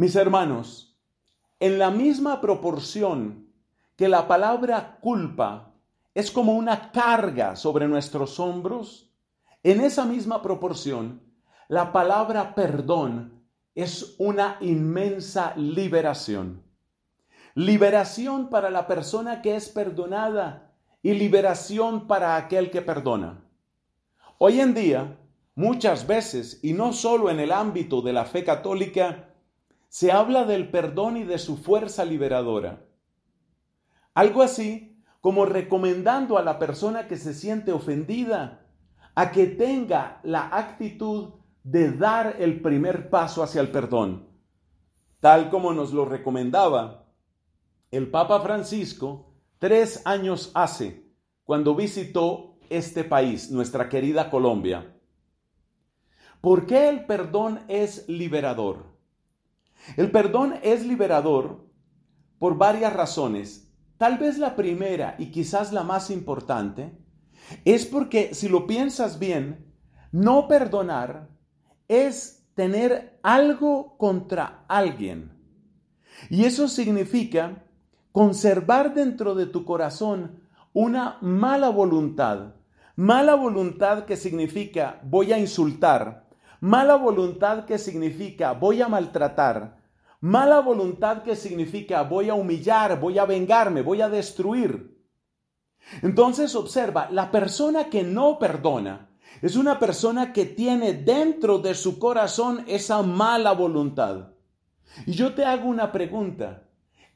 Mis hermanos, en la misma proporción que la palabra culpa es como una carga sobre nuestros hombros, en esa misma proporción, la palabra perdón es una inmensa liberación. Liberación para la persona que es perdonada y liberación para aquel que perdona. Hoy en día, muchas veces, y no solo en el ámbito de la fe católica, se habla del perdón y de su fuerza liberadora. Algo así como recomendando a la persona que se siente ofendida a que tenga la actitud de dar el primer paso hacia el perdón, tal como nos lo recomendaba el Papa Francisco tres años hace, cuando visitó este país, nuestra querida Colombia. ¿Por qué el perdón es liberador? El perdón es liberador por varias razones. Tal vez la primera y quizás la más importante es porque si lo piensas bien, no perdonar es tener algo contra alguien. Y eso significa conservar dentro de tu corazón una mala voluntad. Mala voluntad que significa voy a insultar, Mala voluntad que significa voy a maltratar. Mala voluntad que significa voy a humillar, voy a vengarme, voy a destruir. Entonces observa, la persona que no perdona es una persona que tiene dentro de su corazón esa mala voluntad. Y yo te hago una pregunta.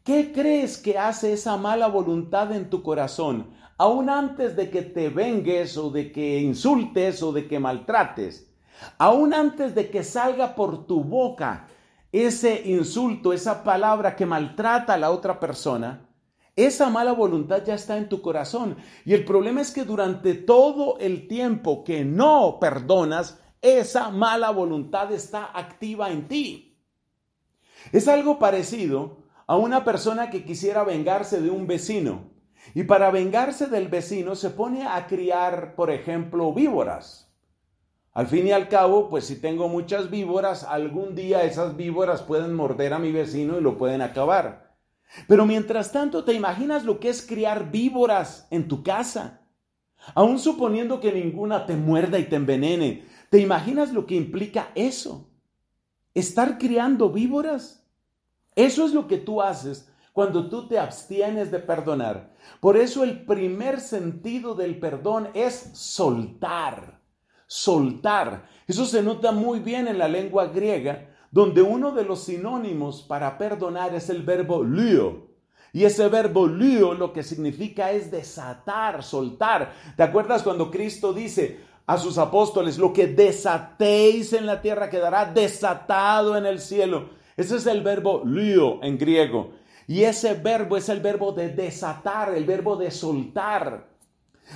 ¿Qué crees que hace esa mala voluntad en tu corazón, aún antes de que te vengues o de que insultes o de que maltrates? Aún antes de que salga por tu boca ese insulto, esa palabra que maltrata a la otra persona, esa mala voluntad ya está en tu corazón. Y el problema es que durante todo el tiempo que no perdonas, esa mala voluntad está activa en ti. Es algo parecido a una persona que quisiera vengarse de un vecino. Y para vengarse del vecino se pone a criar, por ejemplo, víboras. Al fin y al cabo, pues si tengo muchas víboras, algún día esas víboras pueden morder a mi vecino y lo pueden acabar. Pero mientras tanto, ¿te imaginas lo que es criar víboras en tu casa? Aún suponiendo que ninguna te muerda y te envenene, ¿te imaginas lo que implica eso? Estar criando víboras. Eso es lo que tú haces cuando tú te abstienes de perdonar. Por eso el primer sentido del perdón es soltar soltar. Eso se nota muy bien en la lengua griega, donde uno de los sinónimos para perdonar es el verbo lio. Y ese verbo lio lo que significa es desatar, soltar. ¿Te acuerdas cuando Cristo dice, a sus apóstoles, lo que desatéis en la tierra quedará desatado en el cielo. Ese es el verbo lio en griego. Y ese verbo es el verbo de desatar, el verbo de soltar.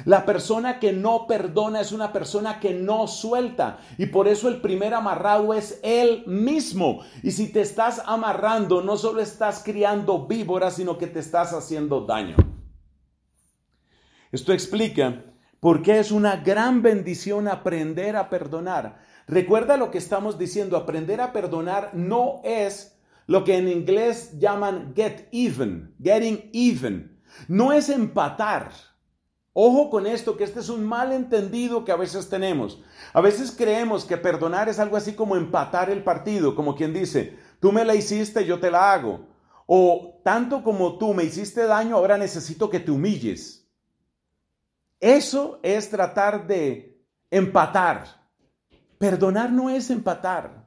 La persona que no perdona es una persona que no suelta. Y por eso el primer amarrado es él mismo. Y si te estás amarrando, no solo estás criando víboras, sino que te estás haciendo daño. Esto explica por qué es una gran bendición aprender a perdonar. Recuerda lo que estamos diciendo, aprender a perdonar no es lo que en inglés llaman get even, getting even. No es empatar. Ojo con esto, que este es un malentendido que a veces tenemos. A veces creemos que perdonar es algo así como empatar el partido, como quien dice, tú me la hiciste, yo te la hago. O tanto como tú me hiciste daño, ahora necesito que te humilles. Eso es tratar de empatar. Perdonar no es empatar.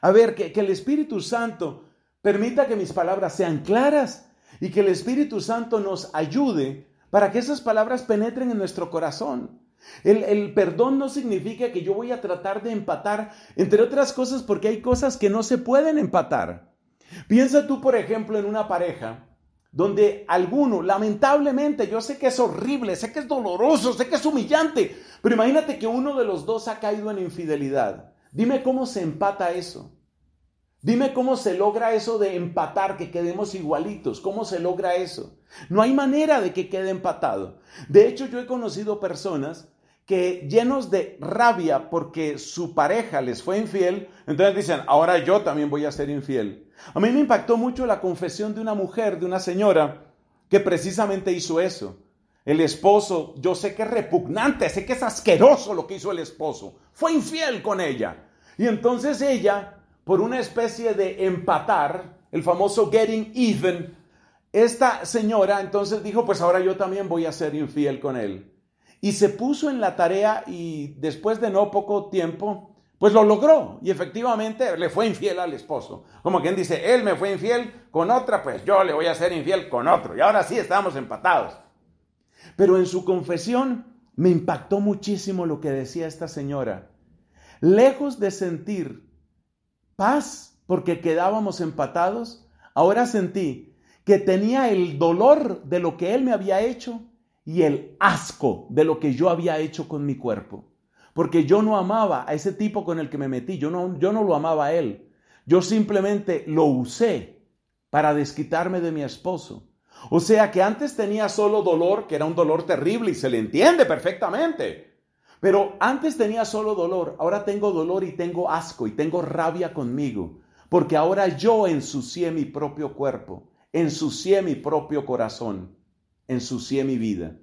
A ver, que, que el Espíritu Santo permita que mis palabras sean claras y que el Espíritu Santo nos ayude para que esas palabras penetren en nuestro corazón. El, perdón no significa que yo voy a tratar de empatar, entre otras cosas porque hay cosas que no se pueden empatar. Piensa tú, por ejemplo, en una pareja donde alguno, lamentablemente, yo sé que es horrible, sé que es doloroso, sé que es humillante, pero imagínate que uno de los dos ha caído en infidelidad. Dime cómo se empata eso. Dime cómo se logra eso de empatar, que quedemos igualitos. ¿Cómo se logra eso? No hay manera de que quede empatado. De hecho, yo he conocido personas que llenos de rabia porque su pareja les fue infiel, entonces dicen, ahora yo también voy a ser infiel. A mí me impactó mucho la confesión de una mujer, de una señora, que precisamente hizo eso. El esposo, yo sé que es repugnante, sé que es asqueroso lo que hizo el esposo. Fue infiel con ella. Y entonces ella por una especie de empatar, el famoso getting even, esta señora entonces dijo, pues ahora yo también voy a ser infiel con él. Y se puso en la tarea y después de no poco tiempo, pues lo logró y efectivamente le fue infiel al esposo. Como quien dice, él me fue infiel con otra, pues yo le voy a ser infiel con otro. Y ahora sí estamos empatados. Pero en su confesión me impactó muchísimo lo que decía esta señora. Lejos de sentir paz porque quedábamos empatados, ahora sentí que tenía el dolor de lo que él me había hecho y el asco de lo que yo había hecho con mi cuerpo. Porque yo no amaba a ese tipo con el que me metí, yo no, yo no lo amaba a él. Yo simplemente lo usé para desquitarme de mi esposo. O sea que antes tenía solo dolor, que era un dolor terrible y se le entiende perfectamente. Pero antes tenía solo dolor, ahora tengo dolor y tengo asco y tengo rabia conmigo, porque ahora yo ensucié mi propio cuerpo, ensucié mi propio corazón, ensucié mi vida.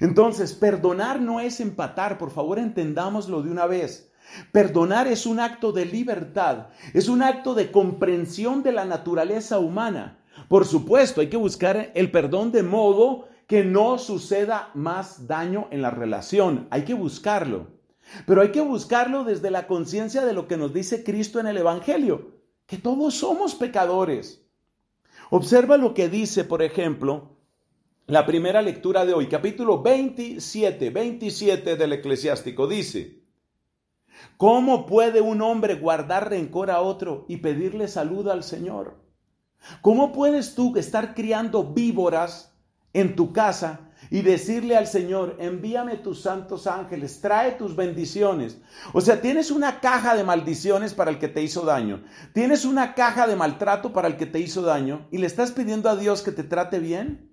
Entonces, perdonar no es empatar, por favor entendámoslo de una vez. Perdonar es un acto de libertad, es un acto de comprensión de la naturaleza humana. Por supuesto, hay que buscar el perdón de modo que no suceda más daño en la relación. Hay que buscarlo. Pero hay que buscarlo desde la conciencia de lo que nos dice Cristo en el Evangelio, que todos somos pecadores. Observa lo que dice, por ejemplo, la primera lectura de hoy, capítulo 27, 27 del eclesiástico, dice, ¿cómo puede un hombre guardar rencor a otro y pedirle salud al Señor? ¿Cómo puedes tú estar criando víboras en tu casa y decirle al Señor, envíame tus santos ángeles, trae tus bendiciones. O sea, tienes una caja de maldiciones para el que te hizo daño, tienes una caja de maltrato para el que te hizo daño y le estás pidiendo a Dios que te trate bien.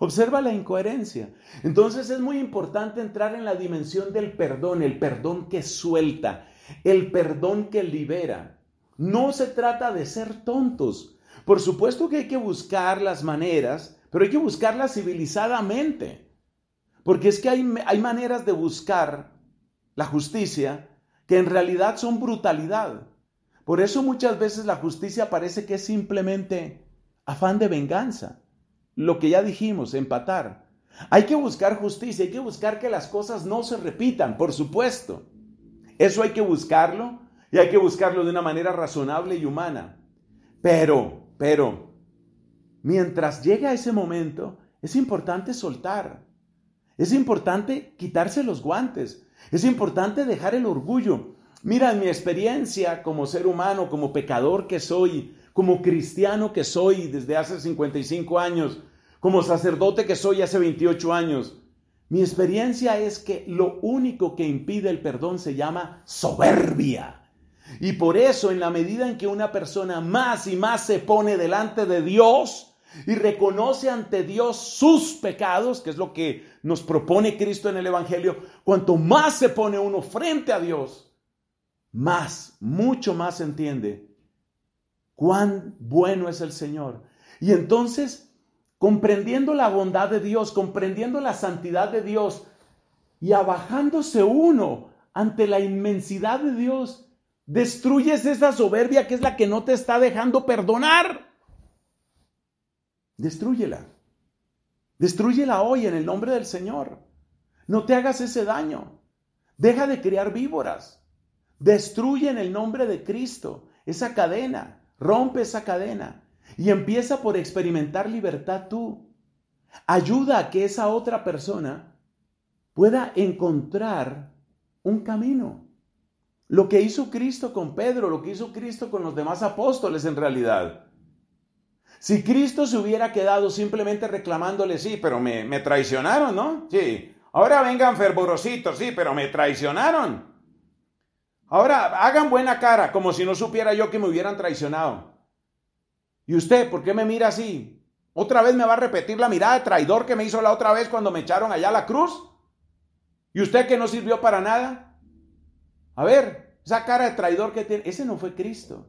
Observa la incoherencia. Entonces es muy importante entrar en la dimensión del perdón, el perdón que suelta, el perdón que libera. No se trata de ser tontos. Por supuesto que hay que buscar las maneras pero hay que buscarla civilizadamente. Porque es que hay, hay maneras de buscar la justicia que en realidad son brutalidad. Por eso muchas veces la justicia parece que es simplemente afán de venganza. Lo que ya dijimos, empatar. Hay que buscar justicia, hay que buscar que las cosas no se repitan, por supuesto. Eso hay que buscarlo y hay que buscarlo de una manera razonable y humana. Pero, pero, mientras llega ese momento, es importante soltar. Es importante quitarse los guantes. Es importante dejar el orgullo. Mira, mi experiencia como ser humano, como pecador que soy, como cristiano que soy desde hace 55 años, como sacerdote que soy hace 28 años, mi experiencia es que lo único que impide el perdón se llama soberbia. Y por eso en la medida en que una persona más y más se pone delante de Dios y reconoce ante Dios sus pecados, que es lo que nos propone Cristo en el Evangelio, cuanto más se pone uno frente a Dios, más, mucho más entiende cuán bueno es el Señor. Y entonces, comprendiendo la bondad de Dios, comprendiendo la santidad de Dios y abajándose uno ante la inmensidad de Dios, Destruyes esa soberbia que es la que no te está dejando perdonar. Destrúyela. Destrúyela hoy en el nombre del Señor. No te hagas ese daño. Deja de criar víboras. Destruye en el nombre de Cristo esa cadena. Rompe esa cadena. Y empieza por experimentar libertad tú. Ayuda a que esa otra persona pueda encontrar un camino. Lo que hizo Cristo con Pedro, lo que hizo Cristo con los demás apóstoles en realidad. Si Cristo se hubiera quedado simplemente reclamándole, sí, pero me, traicionaron, ¿no? Sí. Ahora vengan fervorositos, sí, pero me traicionaron. Ahora hagan buena cara, como si no supiera yo que me hubieran traicionado. ¿Y usted por qué me mira así? ¿Otra vez me va a repetir la mirada de traidor que me hizo la otra vez cuando me echaron allá a la cruz? ¿Y usted que no sirvió para nada? A ver, esa cara de traidor que tiene, ese no fue Cristo.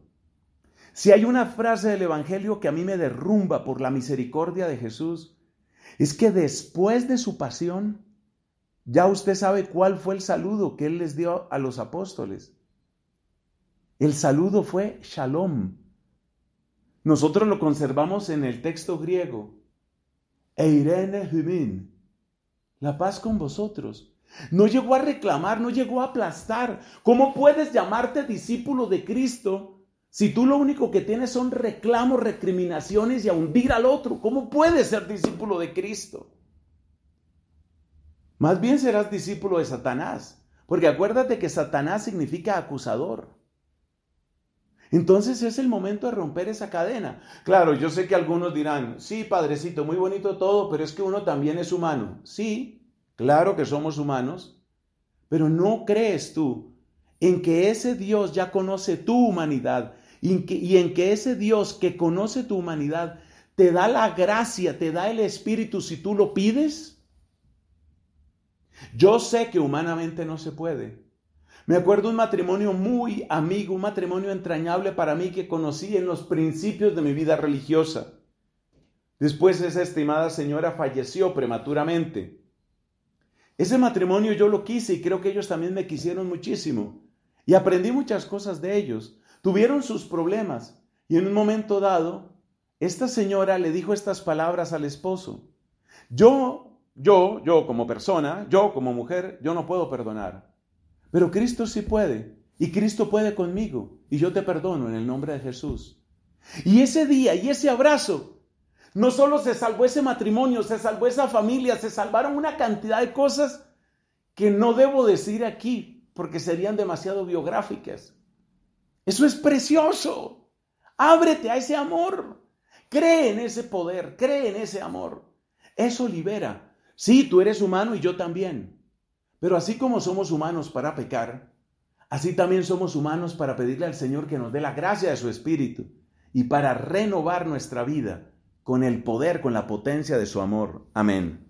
Si hay una frase del Evangelio que a mí me derrumba por la misericordia de Jesús, es que después de su pasión, ya usted sabe cuál fue el saludo que Él les dio a los apóstoles. El saludo fue shalom. Nosotros lo conservamos en el texto griego. Eirene humin. La paz con vosotros. No llegó a reclamar, no llegó a aplastar. ¿Cómo puedes llamarte discípulo de Cristo si tú lo único que tienes son reclamos, recriminaciones y a hundir al otro? ¿Cómo puedes ser discípulo de Cristo? Más bien serás discípulo de Satanás, porque acuérdate que Satanás significa acusador. Entonces es el momento de romper esa cadena. Claro, yo sé que algunos dirán, sí, padrecito, muy bonito todo, pero es que uno también es humano. Sí, Claro que somos humanos, pero ¿no crees tú en que ese Dios ya conoce tu humanidad y en que, ese Dios que conoce tu humanidad te da la gracia, te da el Espíritu si tú lo pides? Yo sé que humanamente no se puede. Me acuerdo un matrimonio muy amigo, un matrimonio entrañable para mí que conocí en los principios de mi vida religiosa. Después esa estimada señora falleció prematuramente. Ese matrimonio yo lo quise y creo que ellos también me quisieron muchísimo. Y aprendí muchas cosas de ellos. Tuvieron sus problemas. Y en un momento dado, esta señora le dijo estas palabras al esposo. Yo, yo, yo como persona, yo como mujer, yo no puedo perdonar. Pero Cristo sí puede. Y Cristo puede conmigo. Y yo te perdono en el nombre de Jesús. Y ese día y ese abrazo no solo se salvó ese matrimonio, se salvó esa familia, se salvaron una cantidad de cosas que no debo decir aquí porque serían demasiado biográficas. Eso es precioso. Ábrete a ese amor. Cree en ese poder, cree en ese amor. Eso libera. Sí, tú eres humano y yo también. Pero así como somos humanos para pecar, así también somos humanos para pedirle al Señor que nos dé la gracia de su Espíritu y para renovar nuestra vida con el poder, con la potencia de su amor. Amén.